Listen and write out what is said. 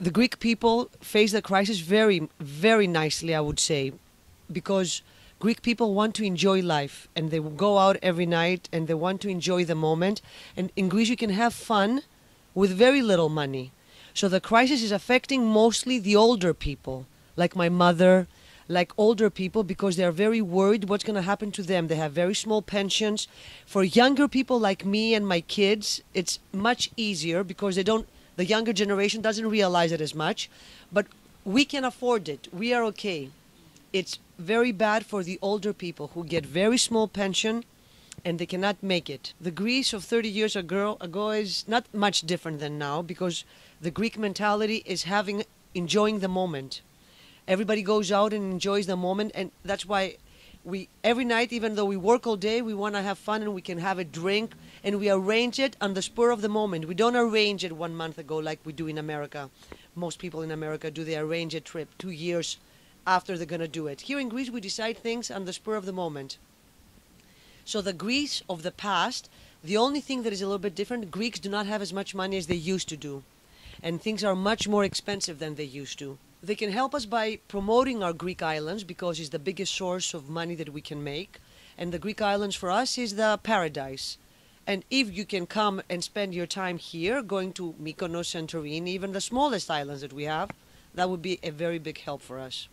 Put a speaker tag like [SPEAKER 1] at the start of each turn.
[SPEAKER 1] the Greek people face the crisis very, very nicely, I would say, because Greek people want to enjoy life and they go out every night and they want to enjoy the moment. And in Greece, you can have fun with very little money. So the crisis is affecting mostly the older people, like my mother, like older people, because they are very worried what's going to happen to them. They have very small pensions. For younger people like me and my kids, it's much easier because they don't the younger generation doesn't realize it as much, but we can afford it. We are okay. It's very bad for the older people who get very small pension and they cannot make it. The Greece of 30 years ago, ago is not much different than now because the Greek mentality is having enjoying the moment. Everybody goes out and enjoys the moment and that's why we every night even though we work all day we want to have fun and we can have a drink and we arrange it on the spur of the moment we don't arrange it one month ago like we do in america most people in america do they arrange a trip two years after they're going to do it here in greece we decide things on the spur of the moment so the greece of the past the only thing that is a little bit different greeks do not have as much money as they used to do and things are much more expensive than they used to they can help us by promoting our Greek islands because it's the biggest source of money that we can make. And the Greek islands for us is the paradise. And if you can come and spend your time here, going to Mykonos, Santorini, even the smallest islands that we have, that would be a very big help for us.